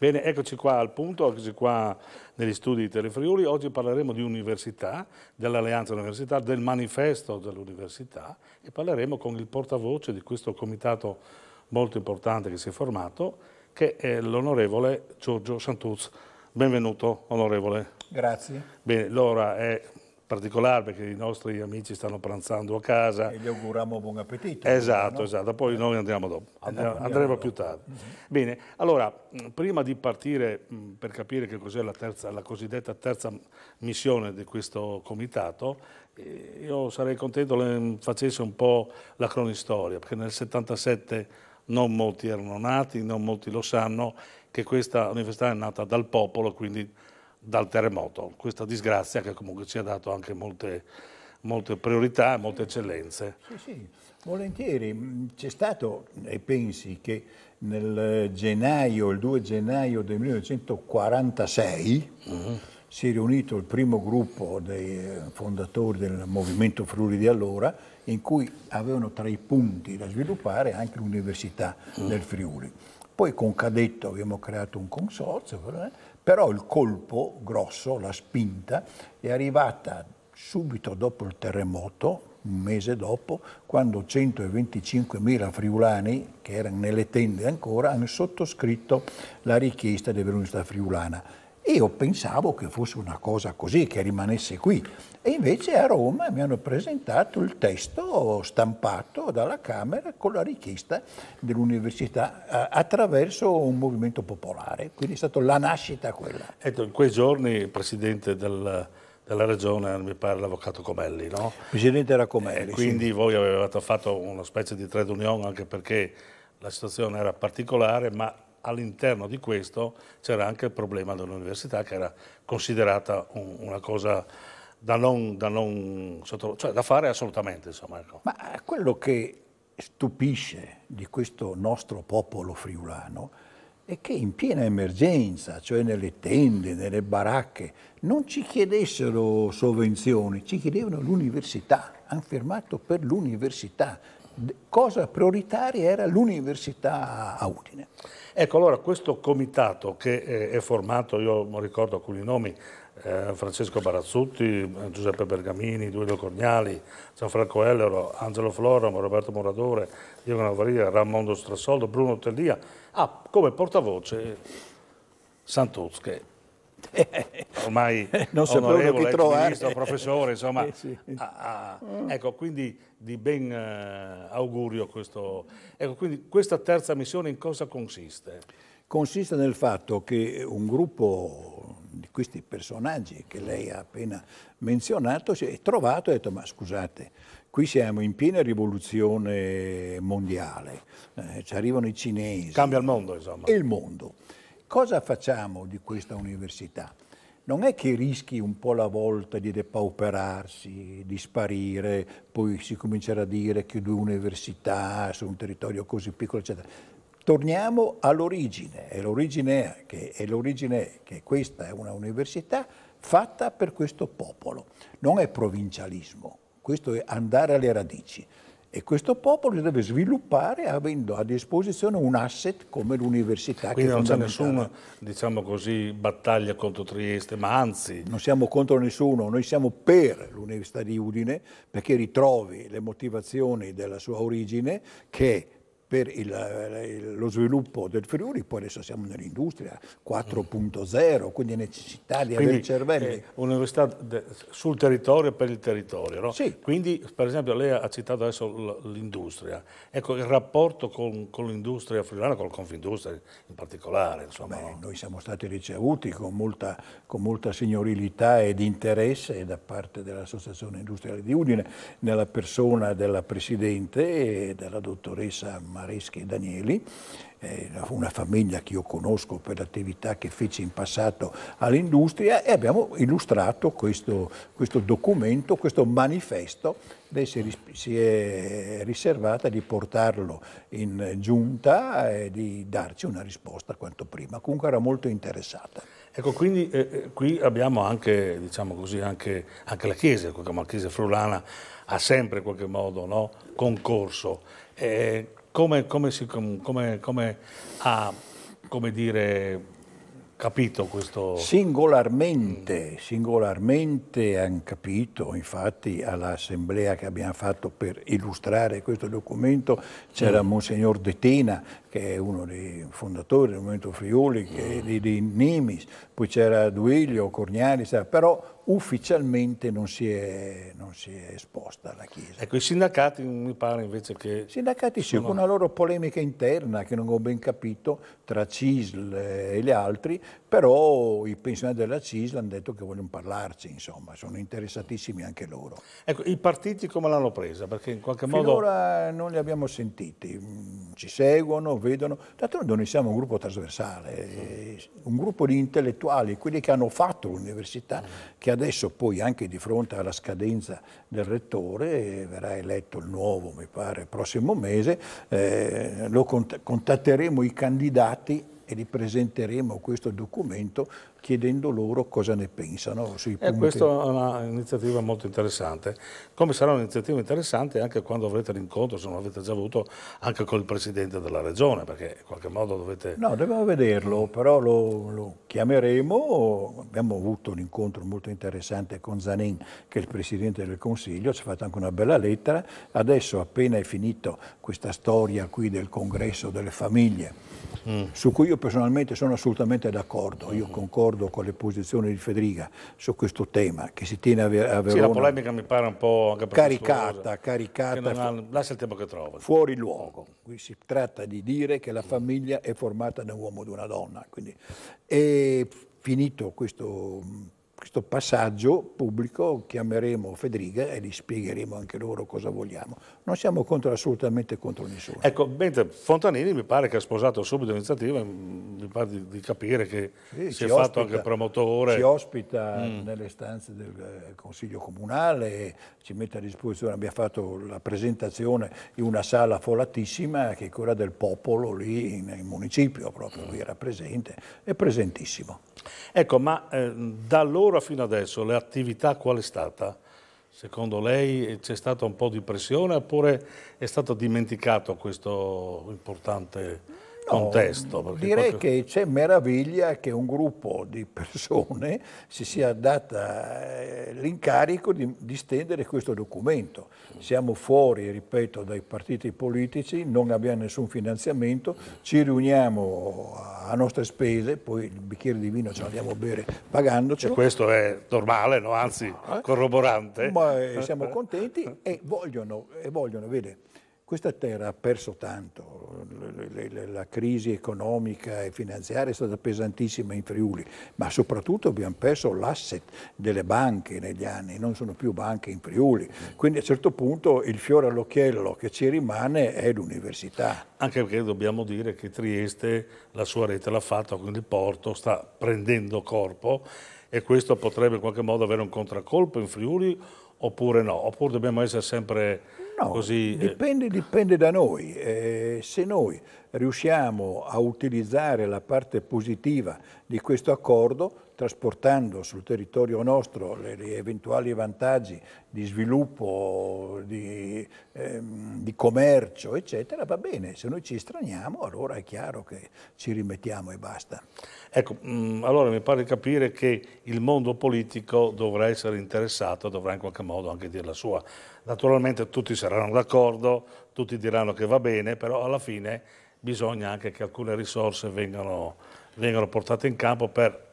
Bene, eccoci qua al punto, eccoci qua negli studi di Telefriuli. Oggi parleremo di università, dell'Alleanza Università, del manifesto dell'università e parleremo con il portavoce di questo comitato molto importante che si è formato, che è l'onorevole Giorgio Santuz. Benvenuto, onorevole. Grazie. Bene, l'ora è particolare perché i nostri amici stanno pranzando a casa. E gli auguriamo buon appetito. Esatto, no? esatto, poi eh. noi andiamo dopo, andiamo, andiamo andremo dopo. più mhm. tardi. Mm -hmm. Bene, allora, prima di partire mh, per capire che cos'è la, la, cosiddetta terza missione di questo comitato, eh, io sarei contento che facesse un po' la cronistoria, perché nel 77 non molti erano nati, non molti lo sanno, che questa università è nata dal popolo, quindi dal terremoto, questa disgrazia che comunque ci ha dato anche molte, molte priorità, molte eccellenze. Sì, sì, volentieri. C'è stato, e pensi che nel gennaio, il 2 gennaio del 1946, uh -huh. si è riunito il primo gruppo dei eh, fondatori del movimento Friuli di allora, in cui avevano tra i punti da sviluppare anche l'università uh del Friuli. Poi con Cadetto abbiamo creato un consorzio, però il colpo grosso, la spinta, è arrivata subito dopo il terremoto, un mese dopo, quando 125.000 friulani, che erano nelle tende ancora, hanno sottoscritto la richiesta dell'Università Friulana io pensavo che fosse una cosa così, che rimanesse qui. E invece a Roma mi hanno presentato il testo stampato dalla Camera con la richiesta dell'università eh, attraverso un movimento popolare. Quindi è stata la nascita quella. Ecco, in quei giorni il presidente del, della regione, mi pare l'avvocato Comelli, no? Il presidente era Comelli. Eh, quindi sì. voi avevate fatto una specie di trade union anche perché la situazione era particolare, ma all'interno di questo c'era anche il problema dell'università che era considerata un, una cosa da non, da, non sotto, cioè da fare assolutamente. Insomma, ecco. Ma eh, quello che stupisce di questo nostro popolo friulano è che in piena emergenza, cioè nelle tende, nelle baracche, non ci chiedessero sovvenzioni, ci chiedevano l'università, hanno firmato per l'università cosa prioritaria era l'università a Udine. Ecco, allora questo comitato che eh, è formato, io non ricordo alcuni nomi, eh, Francesco Barazzutti, Giuseppe Bergamini, Duilio Corniali, Gianfranco Ellero, Angelo Floramo, Roberto Moradore, Diego Navarria, Ramondo Strassoldo, Bruno Tellia, ha ah, come portavoce Santuzche eh, ormai non onorevole, ex ministro, professore, insomma, eh sì. a, a, ecco, quindi di ben uh, augurio questo. Ecco, quindi questa terza missione in cosa consiste? Consiste nel fatto che un gruppo di questi personaggi che lei ha appena menzionato si è trovato e ha detto ma scusate, qui siamo in piena rivoluzione mondiale, eh, ci arrivano i cinesi. Cambia il mondo insomma. E il mondo. Cosa facciamo di questa università? Non è che rischi un po' la volta di depauperarsi, di sparire, poi si comincerà a dire che due università su un territorio così piccolo, eccetera. Torniamo all'origine, e l'origine che, è che questa è una università fatta per questo popolo, non è provincialismo, questo è andare alle radici. E questo popolo si deve sviluppare avendo a disposizione un asset come l'università. Quindi non c'è nessuna, diciamo così, battaglia contro Trieste, ma anzi... Non siamo contro nessuno, noi siamo per l'Università di Udine perché ritrovi le motivazioni della sua origine che per il, lo sviluppo del Friuli, poi adesso siamo nell'industria 4.0, quindi necessità di quindi, avere cervelli. Eh, università sul territorio e per il territorio, no? sì. Quindi, per esempio, lei ha citato adesso l'industria. Ecco, il rapporto con, con l'industria friulana, con Confindustria in particolare, insomma. Beh, noi siamo stati ricevuti con molta, con molta signorilità ed interesse da parte dell'Associazione Industriale di Udine, nella persona della Presidente e della dottoressa Maria Mareschi e Danieli, eh, una famiglia che io conosco per l'attività che fece in passato all'industria e abbiamo illustrato questo, questo documento, questo manifesto, lei si, si è, riservata di portarlo in giunta e di darci una risposta quanto prima, comunque era molto interessata. Ecco, quindi eh, eh qui abbiamo anche, diciamo così, anche, anche la Chiesa, ecco, la Chiesa Frulana ha sempre in qualche modo no, concorso. Eh, come, come, si, come, come ha dire, capito questo? Singolarmente, singolarmente hanno capito, infatti all'assemblea che abbiamo fatto per illustrare questo documento c'era mm. Monsignor Detena che è uno dei fondatori del Movimento Friuli, che di, di Nimis, poi c'era Duilio, Corniani, però ufficialmente non si, è, non si, è, esposta la Chiesa. Ecco, i sindacati mi pare invece che... I sindacati sono... sì, con una loro polemica interna che non ho ben capito tra CISL e gli altri, però i pensionati della CISL hanno detto che vogliono parlarci, insomma, sono interessatissimi anche loro. Ecco, i partiti come l'hanno presa? Perché in qualche modo... Finora non li abbiamo sentiti ci seguono, vedono. D'altronde noi siamo un gruppo trasversale, un gruppo di intellettuali, quelli che hanno fatto l'università, che adesso poi anche di fronte alla scadenza del rettore, verrà eletto il nuovo, mi pare, prossimo mese, eh, contatteremo i candidati e li presenteremo questo documento chiedendo loro cosa ne pensano. Sui e eh, punti. questa è un'iniziativa molto interessante, come sarà un'iniziativa interessante anche quando avrete l'incontro, se non l'avete già avuto, anche col Presidente della Regione, perché in qualche modo dovete... No, dobbiamo vederlo, però lo, lo chiameremo, abbiamo avuto un incontro molto interessante con Zanin, che è il Presidente del Consiglio, ci ha fatto anche una bella lettera, adesso appena è finito questa storia qui del congresso delle famiglie, mm. su cui io personalmente sono assolutamente d'accordo, io mm. concordo d'accordo con le posizioni di Federica su questo tema che si tiene a, Ver- Verona. Sì, la polemica mi pare un po' anche caricata, caricata. Ha, lascia il tempo che trova. Fuori luogo. Qui si tratta di dire che la famiglia è formata da un uomo e da una donna. Quindi è finito questo questo passaggio pubblico, chiameremo Federica e gli spiegheremo anche loro cosa vogliamo. Non siamo contro, assolutamente contro nessuno. Ecco, mentre Fontanini mi pare che ha sposato subito l'iniziativa, mm, mi pare di, di capire che sì, si è ospita, fatto anche promotore. Si ospita mm. nelle stanze del eh, Consiglio Comunale, ci mette a disposizione, abbiamo fatto la presentazione in una sala folatissima che è quella del popolo lì in, in municipio, proprio lui mm. era presente, è presentissimo. Ecco, ma eh, da allora ancora fino adesso l'attività qual è stata? Secondo lei c'è stata un po' di pressione oppure è stato dimenticato questo importante no, contesto. Direi qualche... che c'è meraviglia che un gruppo di persone si sia data eh, l'incarico di, di stendere questo documento. Siamo fuori, ripeto, dai partiti politici, non abbiamo nessun finanziamento, ci riuniamo a nostre spese, poi il bicchiere di vino ce l'andiamo a bere pagandocelo. E questo è normale, no? anzi eh? corroborante. Ma eh, siamo contenti e vogliono, e vogliono vede, questa terra ha perso tanto, la crisi economica e finanziaria è stata pesantissima in Friuli, ma soprattutto abbiamo perso l'asset delle banche negli anni, non sono più banche in Friuli. Quindi a un certo punto il fiore all'occhiello che ci rimane è l'università. Anche perché dobbiamo dire che Trieste la sua rete l'ha fatta, quindi il porto sta prendendo corpo e questo potrebbe in qualche modo avere un contraccolpo in Friuli oppure no, oppure dobbiamo essere sempre No, Così, eh, dipende, eh... dipende, da noi. Eh, se noi riusciamo a utilizzare la parte positiva di questo accordo, trasportando sul territorio nostro gli eventuali vantaggi di sviluppo, di di, ehm, di, commercio, eccetera, va bene, se noi ci straniamo allora è chiaro che ci rimettiamo e basta. Ecco, mm, allora mi pare di capire che il mondo politico dovrà essere interessato, dovrà in qualche modo anche dire la sua. Naturalmente tutti saranno d'accordo, tutti diranno che va bene, però alla fine bisogna anche che alcune risorse vengano, vengano portate in campo per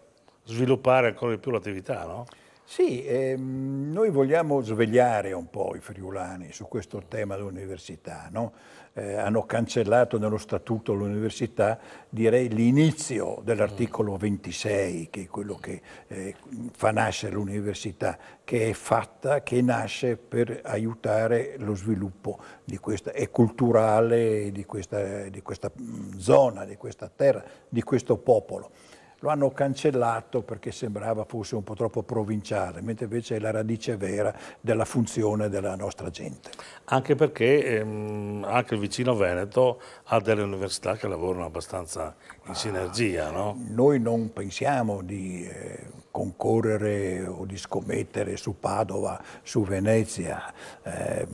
sviluppare ancora di più l'attività, no? Sì, ehm, noi vogliamo svegliare un po' i friulani su questo tema dell'università. No? Eh, hanno cancellato nello statuto dell'università, direi, l'inizio dell'articolo 26, mm. che è quello che eh, fa nascere l'università, che è fatta, che nasce per aiutare lo sviluppo di questa, e culturale di questa, di questa mm, zona, di questa terra, di questo popolo lo hanno cancellato perché sembrava fosse un po' troppo provinciale, mentre invece è la radice vera della funzione della nostra gente. Anche perché ehm, anche il vicino Veneto ha delle università che lavorano abbastanza in ah, sinergia, no? Noi non pensiamo di eh, concorrere o di scommettere su Padova, su Venezia. Eh,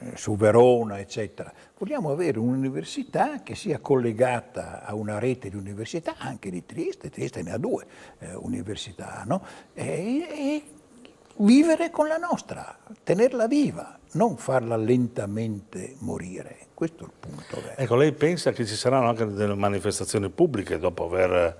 eh, su Verona, eccetera. Vogliamo avere un'università che sia collegata a una rete di università, anche di Trieste, Trieste ne ha due eh, università, no? e, e vivere con la nostra, tenerla viva, non farla lentamente morire. Questo è il punto. Vero. Ecco, lei pensa che ci saranno anche delle manifestazioni pubbliche dopo aver eh,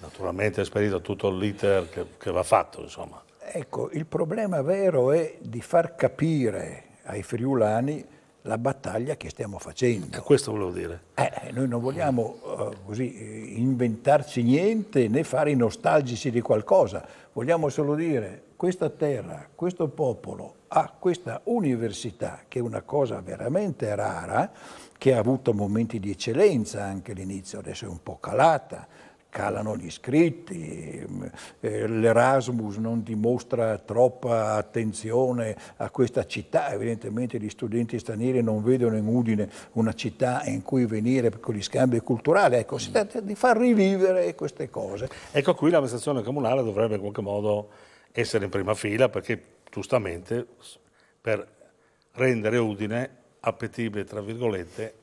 naturalmente esperito tutto l'iter che, che va fatto, insomma? Ecco, il problema vero è di far capire ai friulani la battaglia che stiamo facendo. E eh, questo volevo dire. Eh, eh noi non vogliamo uh, così, inventarci niente né fare i nostalgici di qualcosa, vogliamo solo dire questa terra, questo popolo ha questa università che è una cosa veramente rara, che ha avuto momenti di eccellenza anche all'inizio, adesso è un po' calata, calano gli iscritti, mm, eh, l'Erasmus non dimostra troppa attenzione a questa città, evidentemente gli studenti stranieri non vedono in Udine una città in cui venire con gli scambi culturali, ecco, si tratta di far rivivere queste cose. Ecco qui l'amministrazione comunale dovrebbe in qualche modo essere in prima fila perché giustamente per rendere Udine appetibile, tra virgolette,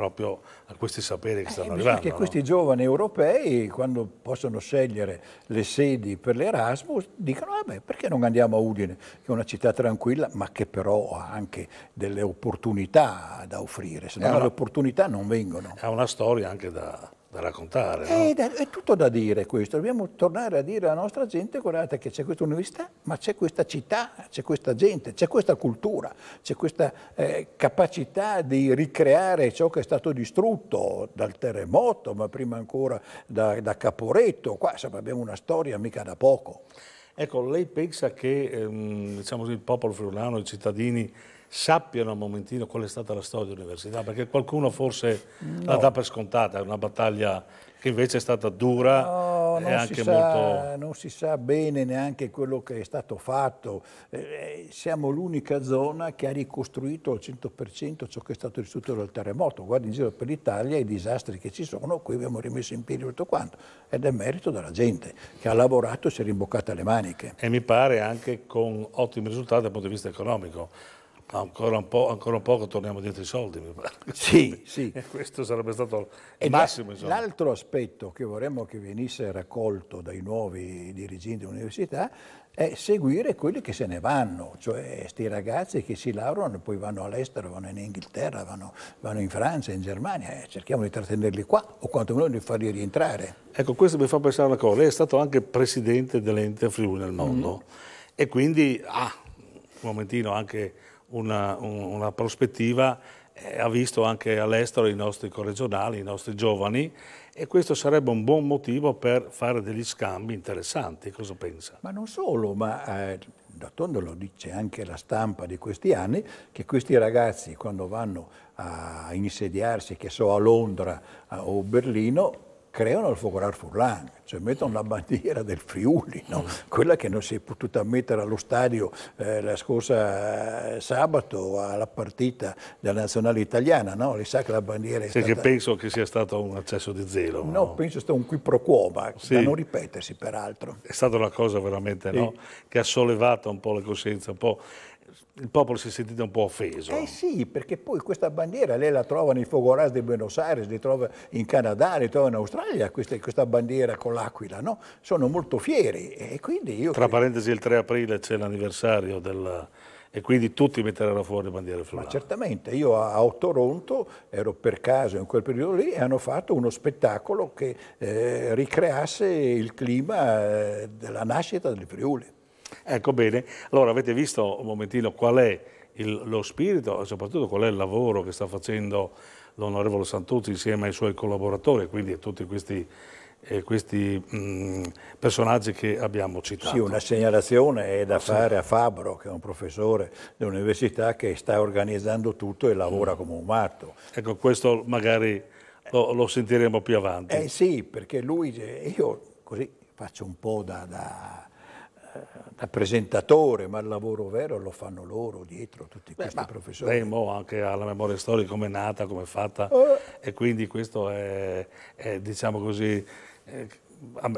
proprio a questi saperi che eh, stanno eh, arrivando. Perché no? questi giovani europei, quando possono scegliere le sedi per l'Erasmus, dicono vabbè, ah, perché non andiamo a Udine, che è una città tranquilla, ma che però ha anche delle opportunità da offrire, se no le opportunità non vengono. Ha una storia anche da, da raccontare. È, da, è, tutto da dire questo, dobbiamo tornare a dire alla nostra gente, guardate che c'è questa università, ma c'è questa città, c'è questa gente, c'è questa cultura, c'è questa eh, capacità di ricreare ciò che è stato distrutto dal terremoto, ma prima ancora da, da Caporetto, qua insomma, abbiamo una storia mica da poco. Ecco, lei pensa che ehm, diciamo, il popolo friulano, i cittadini sappiano un momentino qual è stata la storia dell'università, perché qualcuno forse mm, no. la dà per scontata, è una battaglia che invece è stata dura no, e anche sa, molto... Non si sa bene neanche quello che è stato fatto. Eh, eh siamo l'unica zona che ha ricostruito al 100% ciò che è stato distrutto dal terremoto. Guardi in giro per l'Italia i disastri che ci sono, qui abbiamo rimesso in piedi tutto quanto. Ed è merito della gente che ha lavorato e si è rimboccata le maniche. E mi pare anche con ottimi risultati dal punto di vista economico Ancora un, po', ancora un poco torniamo dietro i soldi, mi pare. Sì, sì. Questo sarebbe stato il massimo. L'altro aspetto che vorremmo che venisse raccolto dai nuovi dirigenti dell'università è seguire quelli che se ne vanno, cioè questi ragazzi che si laureano e poi vanno all'estero, vanno in Inghilterra, vanno, vanno in Francia, in Germania, eh, cerchiamo di trattenerli qua o quantomeno di farli rientrare. Ecco, questo mi fa pensare una cosa, lei è stato anche presidente dell'ente Friuli nel mm. mondo mm e quindi ha ah, un momentino anche una, una prospettiva, eh, ha visto anche all'estero i nostri corregionali, i nostri giovani e questo sarebbe un buon motivo per fare degli scambi interessanti, cosa pensa? Ma non solo, ma eh, d'altronde lo dice anche la stampa di questi anni, che questi ragazzi quando vanno a insediarsi, che so, a Londra eh, o Berlino, creano il focolar Furlan, cioè mettono la bandiera del Friuli, no? Mm. quella che non si è potuta mettere allo stadio eh, la scorsa eh, sabato alla partita della nazionale italiana, no? le sa che la bandiera è sì, stata... che penso che sia stato un accesso di zelo. No, no? penso sia stato un qui pro quo, ma sì. da non ripetersi peraltro. È stata una cosa veramente sì. no? che ha sollevato un po' la coscienza, un po' il popolo si è sentito un po' offeso. Eh sì, perché poi questa bandiera lei la trova nei fogoraz di Buenos Aires, li trova in Canada, li trova in Australia, questa, questa bandiera con l'aquila, no? Sono molto fieri e quindi io... Tra parentesi il 3 aprile c'è l'anniversario del e quindi tutti metteranno fuori le bandiere florali. Ma certamente, io a, a Toronto ero per caso in quel periodo lì e hanno fatto uno spettacolo che eh, ricreasse il clima eh, della nascita del Friuli. Ecco bene, allora avete visto un momentino qual è il, lo spirito e soprattutto qual è il lavoro che sta facendo l'onorevole Santuzzi insieme ai suoi collaboratori, e quindi a tutti questi, eh, questi mh, mm, personaggi che abbiamo citato. Sì, una segnalazione è da sì. fare a Fabro, che è un professore dell'università che sta organizzando tutto e lavora mm. come un matto. Ecco, questo magari lo, lo, sentiremo più avanti. Eh sì, perché lui, io così faccio un po' da, da da presentatore, ma il lavoro vero lo fanno loro dietro, tutti questi Beh, professori. Lei anche alla memoria storica come è nata, come è fatta, eh. e quindi questo è, è diciamo così, è,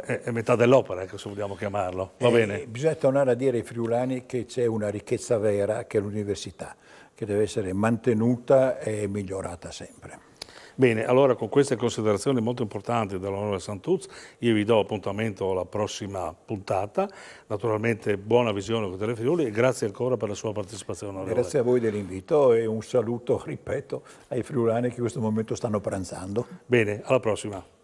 è metà dell'opera, ecco, se vogliamo chiamarlo. Va eh, bene. Bisogna tornare a dire ai friulani che c'è una ricchezza vera che è l'università, che deve essere mantenuta e migliorata sempre. Bene, allora con queste considerazioni molto importanti dell'onore Santuz, io vi do appuntamento alla prossima puntata. Naturalmente buona visione con Telefriuli e grazie ancora per la sua partecipazione. Onorevole. Grazie a voi dell'invito e un saluto, ripeto, ai friulani che in questo momento stanno pranzando. Bene, alla prossima.